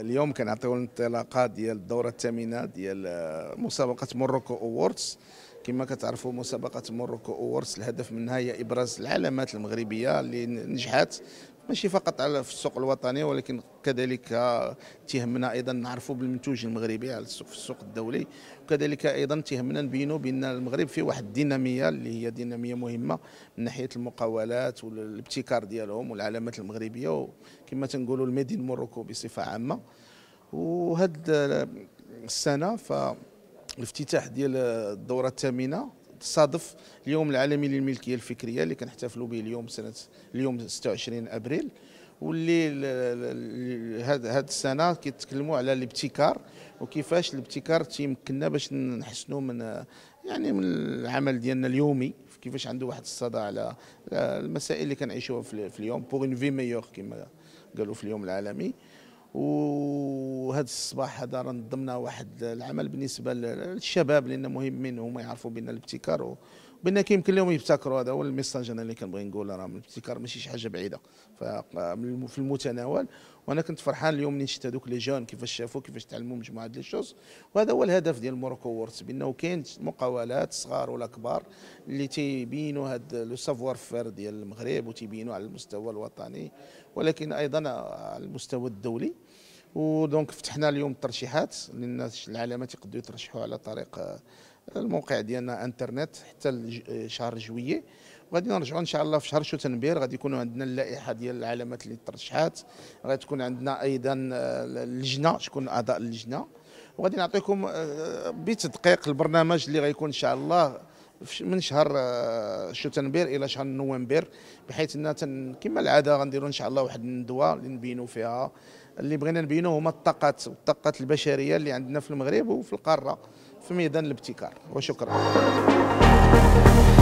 اليوم كنعطيو الانطلاقه ديال الدوره الثامنه ديال آه، مسابقه موروكو اووردز كما كتعرفوا مسابقه موروكو اووردز الهدف منها هي ابراز العلامات المغربيه اللي نجحت ماشي فقط على في السوق الوطني ولكن كذلك تهمنا ايضا نعرفوا بالمنتوج المغربي على السوق في السوق الدولي وكذلك ايضا تهمنا نبينوا بان المغرب فيه واحد الديناميه اللي هي ديناميه مهمه من ناحيه المقاولات والابتكار ديالهم والعلامات المغربيه وكما تنقولوا الميدين موروكو بصفه عامه وهاد السنه فالافتتاح ديال الدوره الثامنه تصادف اليوم العالمي للملكيه الفكريه اللي كنحتفلوا به اليوم سنه اليوم 26 ابريل واللي هذه هاد السنه كيتكلموا على الابتكار وكيفاش الابتكار تيمكننا باش نحسنوا من يعني من العمل ديالنا اليومي كيفاش عنده واحد الصدى على المسائل اللي كنعيشوها في اليوم بوغ اون في ميور كما قالوا في اليوم العالمي وهذا الصباح هذا نظمنا واحد العمل بالنسبه للشباب لان مهم منهم يعرفوا بان الابتكار بان كيمكن لهم يبتكروا هذا هو الميساج انا اللي كنبغي نقول راه الابتكار ماشي شي حاجه بعيده في المتناول وانا كنت فرحان اليوم ملي شفت هذوك لي جون كيفاش شافوا كيفاش تعلموا مجموعه ديال الشوز وهذا هو الهدف ديال موروكو وورس بانه كاين مقاولات صغار ولا كبار اللي تيبينوا هذا لو سافوار فير ديال المغرب وتيبينوا على المستوى الوطني ولكن ايضا على المستوى الدولي ودونك فتحنا اليوم الترشيحات للناس العلامات يقدروا يترشحوا على طريق آه، الموقع ديالنا انترنت حتى آه، شهر جويي وغادي نرجعوا ان شاء الله في شهر شو تنبير غادي يكونوا عندنا اللائحه ديال العلامات اللي ترشحات غادي تكون عندنا ايضا آه، اللجنه شكون اعضاء اللجنه وغادي نعطيكم بتدقيق البرنامج اللي غيكون ان شاء الله من شهر آه، شتنبر الى شهر نوفمبر بحيث ان كما العاده غنديروا ان شاء الله واحد الندوه اللي نبينوا فيها اللي بغينا نبينوا هما الطاقات والطاقات البشريه اللي عندنا في المغرب وفي القاره في ميدان الابتكار وشكرا